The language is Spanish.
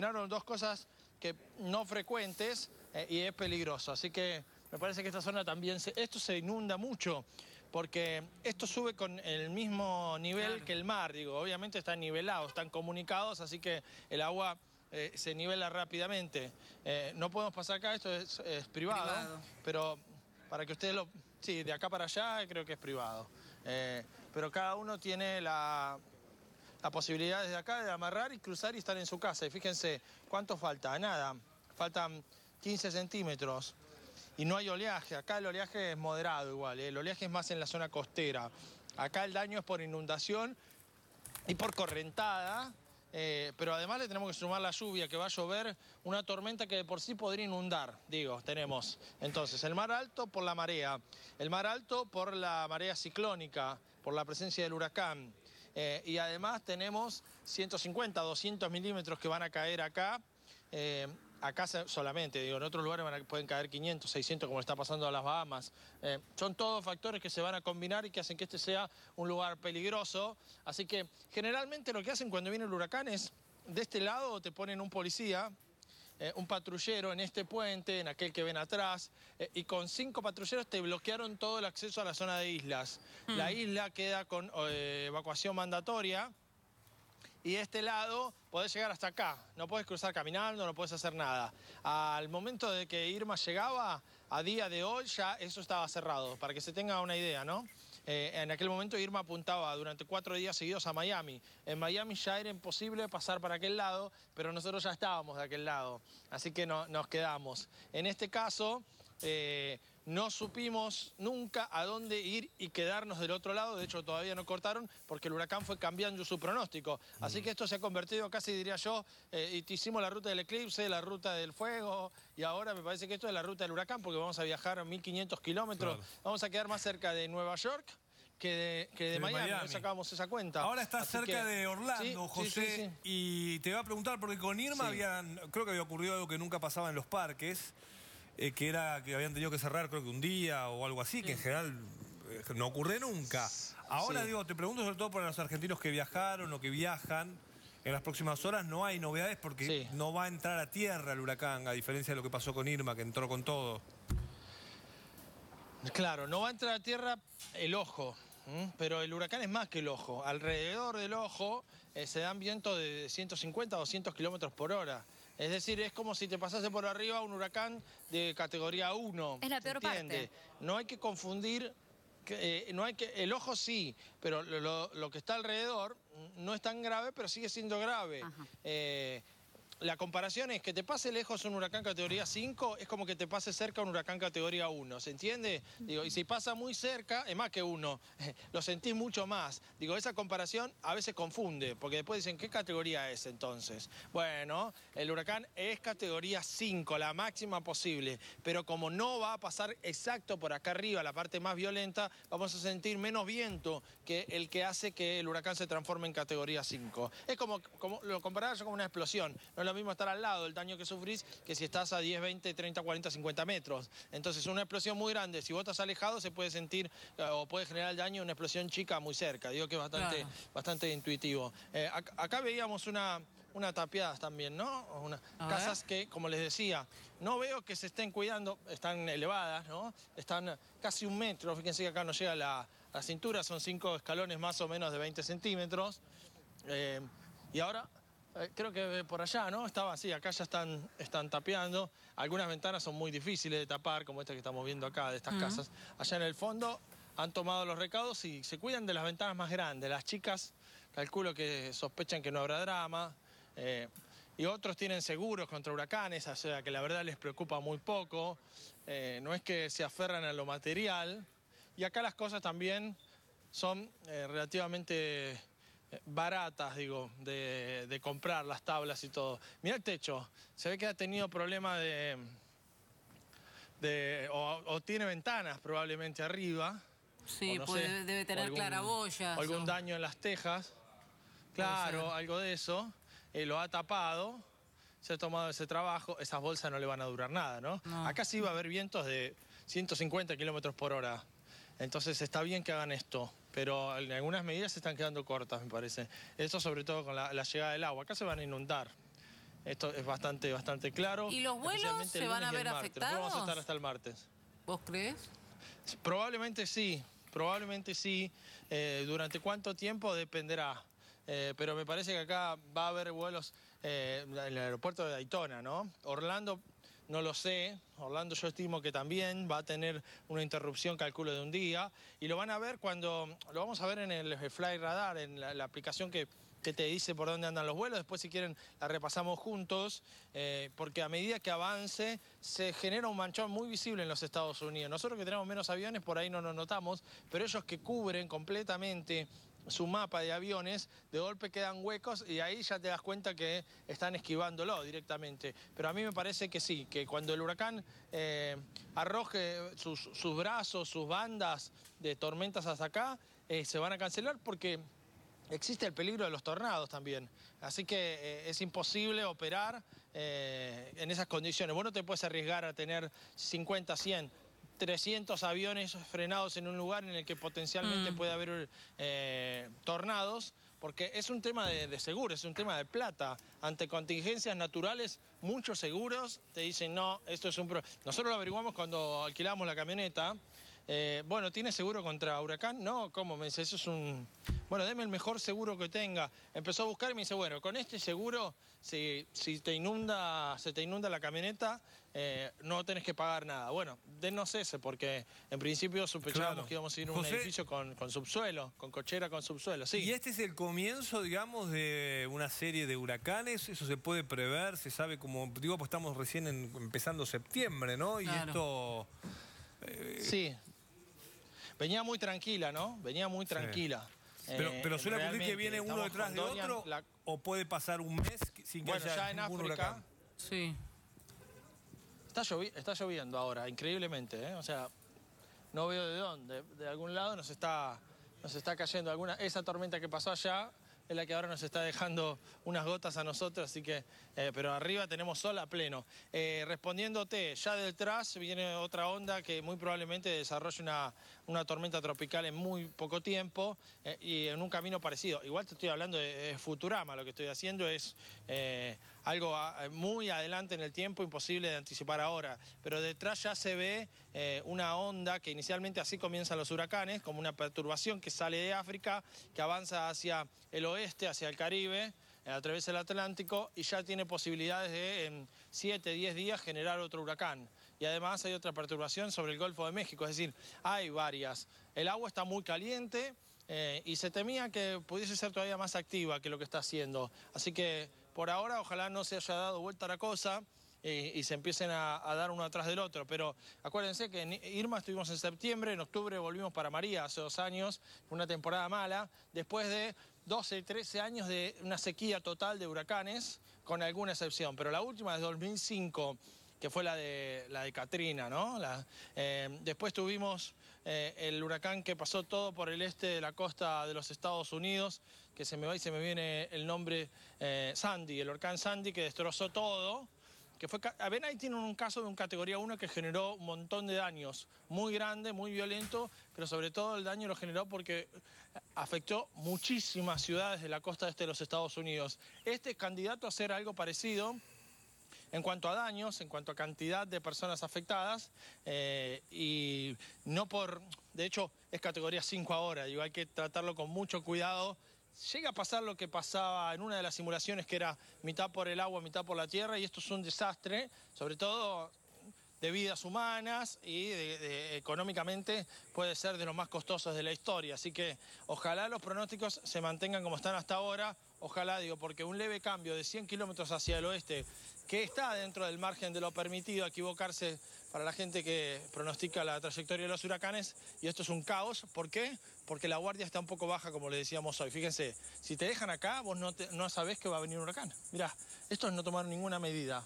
combinaron dos cosas que no frecuentes eh, y es peligroso. Así que me parece que esta zona también, esto se inunda mucho porque esto sube con el mismo nivel que el mar, digo, obviamente están nivelados, están comunicados, así que el agua eh, se nivela rápidamente. Eh, no podemos pasar acá, esto es, privado, pero para que ustedes lo... Sí, de acá para allá creo que es privado. pero cada uno tiene la, la posibilidad desde acá de amarrar y cruzar y estar en su casa. Y fíjense, ¿cuánto falta? Nada, faltan 15 centímetros. Y no hay oleaje, acá el oleaje es moderado igual, ¿eh? el oleaje es más en la zona costera. Acá el daño es por inundación y por correntada, eh, pero además le tenemos que sumar la lluvia, que va a llover una tormenta que de por sí podría inundar, digo, tenemos. Entonces, el mar alto por la marea, el mar alto por la marea ciclónica, por la presencia del huracán. Eh, y además tenemos 150, 200 milímetros que van a caer acá. Eh, acá solamente, digo, en otros lugares pueden caer 500, 600, como está pasando a las Bahamas. Eh, son todos factores que se van a combinar y que hacen que este sea un lugar peligroso. Así que generalmente lo que hacen cuando viene el huracán es, de este lado te ponen un policía, eh, un patrullero en este puente, en aquel que ven atrás, eh, y con cinco patrulleros te bloquearon todo el acceso a la zona de islas. Mm. La isla queda con eh, evacuación mandatoria y de este lado podés llegar hasta acá. No podés cruzar caminando, no podés hacer nada. Al momento de que Irma llegaba, a día de hoy ya eso estaba cerrado, para que se tenga una idea, ¿no? Eh, en aquel momento Irma apuntaba durante cuatro días seguidos a Miami. En Miami ya era imposible pasar para aquel lado, pero nosotros ya estábamos de aquel lado, así que nos quedamos. En este caso... Eh, no supimos nunca a dónde ir y quedarnos del otro lado. De hecho, todavía no cortaron porque el huracán fue cambiando su pronóstico. Así mm. que esto se ha convertido casi, diría yo, eh, hicimos la ruta del eclipse, la ruta del fuego, y ahora me parece que esto es la ruta del huracán porque vamos a viajar a 1.500 kilómetros. Vamos a quedar más cerca de Nueva York que de, Miami, No sacábamos esa cuenta. Ahora estás cerca de Orlando, José, y te voy a preguntar, porque con Irma habían, creo que había ocurrido algo que nunca pasaba en los parques, eh, que era que habían tenido que cerrar creo que un día o algo así, que en mm. general eh, no ocurre nunca. Ahora digo, te pregunto sobre todo para los argentinos que viajaron o que viajan, en las próximas horas no hay novedades porque no va a entrar a tierra el huracán, a diferencia de lo que pasó con Irma, que entró con todo. Claro, no va a entrar a tierra el ojo, pero el huracán es más que el ojo. Alrededor del ojo eh, se dan vientos de 150 a 200 kilómetros por hora. Es decir, es como si te pasase por arriba un huracán de categoría 1. Es la peor parte. No hay que confundir eh, no hay que, el ojo sí, pero lo, que está alrededor no es tan grave, pero sigue siendo grave. Eh, la comparación es que te pase lejos un huracán categoría 5 es como que te pase cerca un huracán categoría 1, ¿se entiende? Digo, y si pasa muy cerca, es más que uno, lo sentís mucho más. Digo, esa comparación a veces confunde, porque después dicen, ¿qué categoría es entonces? Bueno, el huracán es categoría 5, la máxima posible, pero como no va a pasar exacto por acá arriba, la parte más violenta, vamos a sentir menos viento que el que hace que el huracán se transforme en categoría 5. Es como, como lo comparás con una explosión, no mismo estar al lado, el daño que sufrís, que si estás a 10, 20, 30, 40, 50 metros. Entonces una explosión muy grande, si vos estás alejado se puede sentir eh, o puede generar daño una explosión chica muy cerca. Digo que es bastante, bastante intuitivo. Eh, acá, veíamos una, una tapiadas también, ¿no? casas que, como les decía, no veo que se estén cuidando, están elevadas, ¿no? Están casi un metro, fíjense que acá no llega la, cintura, son cinco escalones más o menos de 20 centímetros. Eh, y ahora eh, creo que eh, por allá, ¿no? Estaba así, acá ya están, están tapeando. Algunas ventanas son muy difíciles de tapar, como esta que estamos viendo acá, de estas casas. Allá en el fondo han tomado los recados y se cuidan de las ventanas más grandes. Las chicas, calculo que sospechan que no habrá drama. Eh, y otros tienen seguros contra huracanes, o sea que la verdad les preocupa muy poco. no es que se aferran a lo material. Y acá las cosas también son relativamente baratas, digo, de, comprar las tablas y todo. Mira el techo, se ve que ha tenido problema de... de o, tiene ventanas probablemente arriba. Sí, pues debe tener claraboyas. algún daño en las tejas. Claro, algo de eso. Eh, lo ha tapado, se ha tomado ese trabajo. Esas bolsas no le van a durar nada, ¿no? no. Acá sí va a haber vientos de 150 kilómetros por hora. Entonces está bien que hagan esto pero en algunas medidas se están quedando cortas, me parece. Eso sobre todo con la, llegada del agua. Acá se van a inundar. Esto es bastante, bastante claro. ¿Y los vuelos se van a ver afectados? vamos a estar hasta el martes. ¿Vos crees? Probablemente sí, probablemente sí. Eh, ¿Durante cuánto tiempo? Dependerá. Eh, pero me parece que acá va a haber vuelos eh, en el aeropuerto de Daytona, ¿no? Orlando no lo sé. Orlando yo estimo que también va a tener una interrupción, calculo, de un día. Y lo van a ver cuando, lo vamos a ver en el Fly Radar, en la, aplicación que, te dice por dónde andan los vuelos. Después, si quieren, la repasamos juntos, eh, porque a medida que avance se genera un manchón muy visible en los Estados Unidos. Nosotros que tenemos menos aviones, por ahí no nos notamos, pero ellos que cubren completamente su mapa de aviones, de golpe quedan huecos y ahí ya te das cuenta que están esquivándolo directamente. Pero a mí me parece que sí, que cuando el huracán eh, arroje sus, brazos, sus bandas de tormentas hasta acá, eh, se van a cancelar porque existe el peligro de los tornados también. Así que eh, es imposible operar en esas condiciones. Vos no te puedes arriesgar a tener 50, 100 300 aviones frenados en un lugar en el que potencialmente mm. puede haber eh, tornados, porque es un tema de, de, seguro, es un tema de plata. Ante contingencias naturales, muchos seguros te dicen, no, esto es un problema. Nosotros lo averiguamos cuando alquilamos la camioneta. Eh, bueno, ¿tiene seguro contra Huracán? No, ¿cómo? Me dice, eso es un... Bueno, deme el mejor seguro que tenga. Empezó a buscar y me dice, bueno, con este seguro, si, si te inunda, se te inunda la camioneta, eh, no tenés que pagar nada. Bueno, denos ese, porque en principio sospechábamos que íbamos a ir a un edificio con, subsuelo, con cochera con subsuelo, sí. ¿Y este es el comienzo, digamos, de una serie de huracanes? ¿Eso se puede prever? ¿Se sabe como Digo, pues estamos recién empezando septiembre, ¿no? Y esto... Eh, sí, Venía muy tranquila, ¿no? Venía muy tranquila. Eh, pero, suele ocurrir que viene uno detrás de otro o puede pasar un mes sin que bueno, haya ya en África, Sí. Está, está, lloviendo ahora, increíblemente. ¿eh? O sea, no veo de dónde. De, algún lado nos está, nos está cayendo alguna. Esa tormenta que pasó allá es la que ahora nos está dejando unas gotas a nosotros, así que, eh, pero arriba tenemos sol a pleno. Eh, respondiéndote, ya detrás viene otra onda que muy probablemente desarrolle una una tormenta tropical en muy poco tiempo eh, y en un camino parecido. Igual te estoy hablando de, Futurama, lo que estoy haciendo es eh, algo ah, muy adelante en el tiempo, imposible de anticipar ahora, pero detrás ya se ve eh, una onda que inicialmente así comienzan los huracanes, como una perturbación que sale de África, que avanza hacia el oeste, hacia el Caribe a través del Atlántico y ya tiene posibilidades de en 7, 10 días generar otro huracán y además hay otra perturbación sobre el Golfo de México, es decir, hay varias. El agua está muy caliente eh, y se temía que pudiese ser todavía más activa que lo que está haciendo. Así que por ahora ojalá no se haya dado vuelta la cosa. Y, se empiecen a, a, dar uno atrás del otro. Pero acuérdense que en Irma estuvimos en septiembre, en octubre volvimos para María hace dos años, una temporada mala, después de 12, 13 años de una sequía total de huracanes, con alguna excepción. Pero la última es 2005 que fue la de, la de Katrina, ¿no? Eh, después tuvimos eh, el huracán que pasó todo por el este de la costa de los Estados Unidos, que se me va y se me viene el nombre eh, Sandy, el huracán Sandy que destrozó todo. Que fue, ahí tiene un caso de un categoría 1 que generó un montón de daños, muy grande, muy violento, pero sobre todo el daño lo generó porque afectó muchísimas ciudades de la costa este de los Estados Unidos. Este candidato a hacer algo parecido, en cuanto a daños, en cuanto a cantidad de personas afectadas, eh, y no por, de hecho es categoría 5 ahora, digo, hay que tratarlo con mucho cuidado. Llega a pasar lo que pasaba en una de las simulaciones que era mitad por el agua, mitad por la tierra, y esto es un desastre, sobre todo de vidas humanas y de, económicamente puede ser de los más costosos de la historia. Así que ojalá los pronósticos se mantengan como están hasta ahora. Ojalá, digo, porque un leve cambio de 100 kilómetros hacia el oeste, que está dentro del margen de lo permitido, equivocarse para la gente que pronostica la trayectoria de los huracanes, y esto es un caos. ¿Por qué? Porque la guardia está un poco baja, como le decíamos hoy. Fíjense, si te dejan acá, vos no, no sabés que va a venir un huracán. Mirá, estos no tomaron ninguna medida.